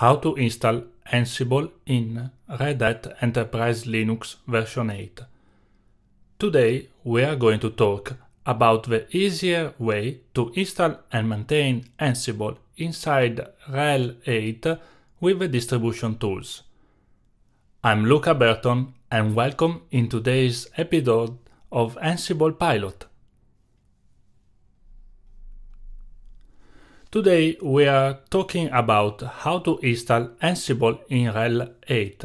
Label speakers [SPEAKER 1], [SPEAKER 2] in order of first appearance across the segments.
[SPEAKER 1] How to install Ansible in Red Hat Enterprise Linux version 8. Today we are going to talk about the easier way to install and maintain Ansible inside RHEL 8 with the distribution tools. I'm Luca Burton and welcome in today's episode of Ansible Pilot. Today we are talking about how to install Ansible in RHEL 8.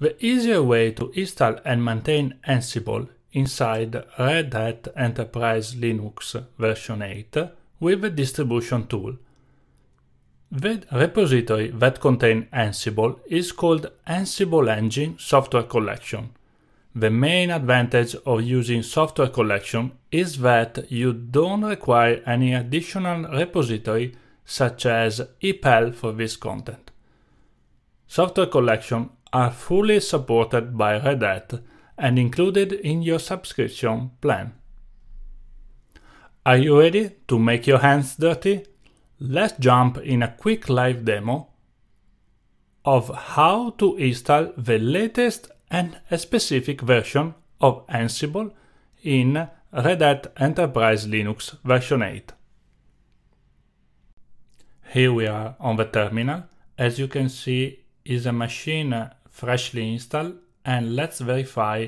[SPEAKER 1] The easier way to install and maintain Ansible inside Red Hat Enterprise Linux version 8 with the distribution tool. The repository that contains Ansible is called Ansible Engine Software Collection. The main advantage of using software collection is that you don't require any additional repository such as EPel, for this content. Software collection are fully supported by Red Hat and included in your subscription plan. Are you ready to make your hands dirty? Let's jump in a quick live demo of how to install the latest and a specific version of Ansible in Red Hat Enterprise Linux version 8. Here we are on the terminal. As you can see, is a machine freshly installed and let's verify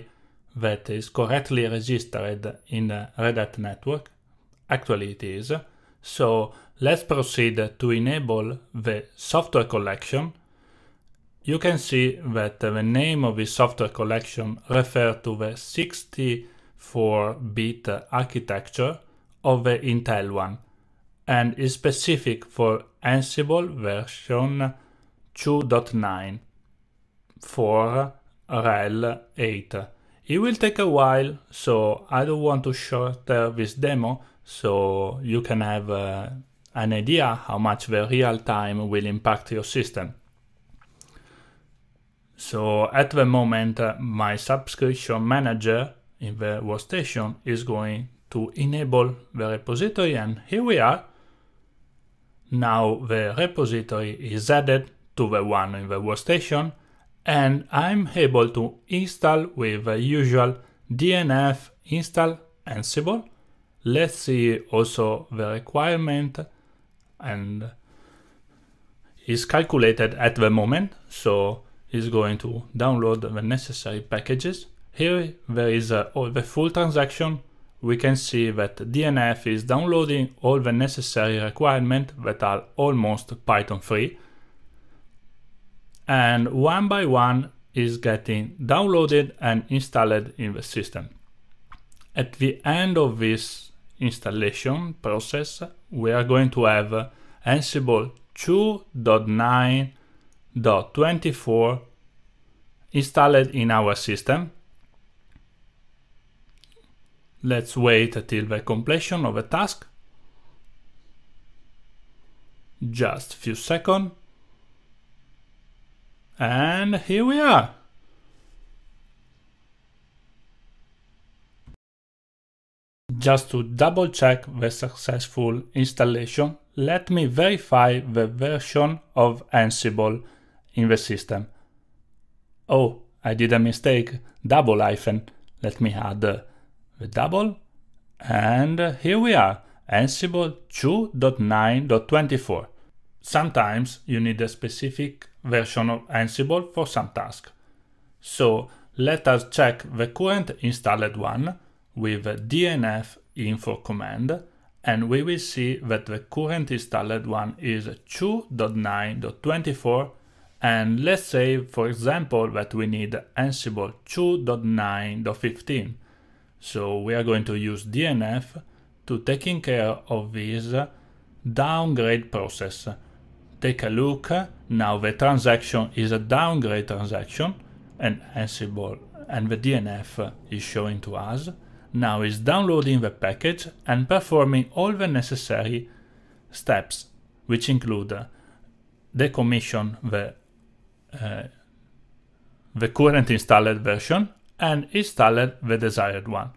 [SPEAKER 1] that is correctly registered in the Red Hat network. Actually it is. So let's proceed to enable the software collection you can see that the name of the software collection refers to the 64-bit architecture of the Intel one and is specific for Ansible version 2.9 for RHEL 8. It will take a while, so I don't want to shorter this demo so you can have uh, an idea how much the real time will impact your system. So at the moment, uh, my subscription manager in the workstation is going to enable the repository and here we are. Now the repository is added to the one in the workstation and I'm able to install with the usual dnf install ansible. Let's see also the requirement and is calculated at the moment. So is going to download the necessary packages. Here there is uh, all the full transaction. We can see that DNF is downloading all the necessary requirements that are almost Python free. And one by one is getting downloaded and installed in the system. At the end of this installation process, we are going to have Ansible 2.9 1.24 installed in our system. Let's wait until the completion of a task. Just few seconds. And here we are. Just to double check the successful installation, let me verify the version of Ansible in the system. Oh, I did a mistake, double hyphen. Let me add the, the double. And here we are, Ansible 2.9.24. Sometimes you need a specific version of Ansible for some task. So let us check the current installed one with dnf info command and we will see that the current installed one is 2.9.24 and let's say, for example, that we need Ansible 2.9.15. So we are going to use DNF to taking care of this downgrade process. Take a look. Now the transaction is a downgrade transaction and Ansible and the DNF is showing to us. Now is downloading the package and performing all the necessary steps, which include decommission the uh, the current installed version and installed the desired one.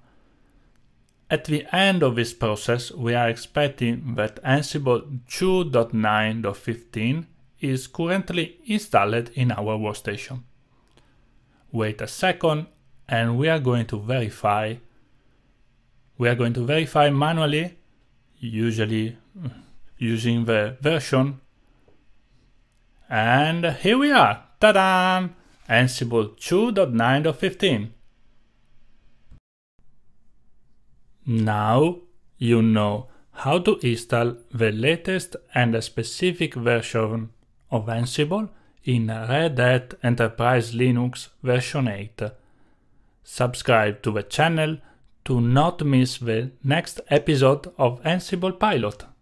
[SPEAKER 1] At the end of this process, we are expecting that Ansible 2.9.15 is currently installed in our workstation. Wait a second and we are going to verify we are going to verify manually usually using the version and here we are Ta-da! Ansible 2.9.15. Now you know how to install the latest and a specific version of Ansible in Red Hat Enterprise Linux version 8. Subscribe to the channel to not miss the next episode of Ansible Pilot.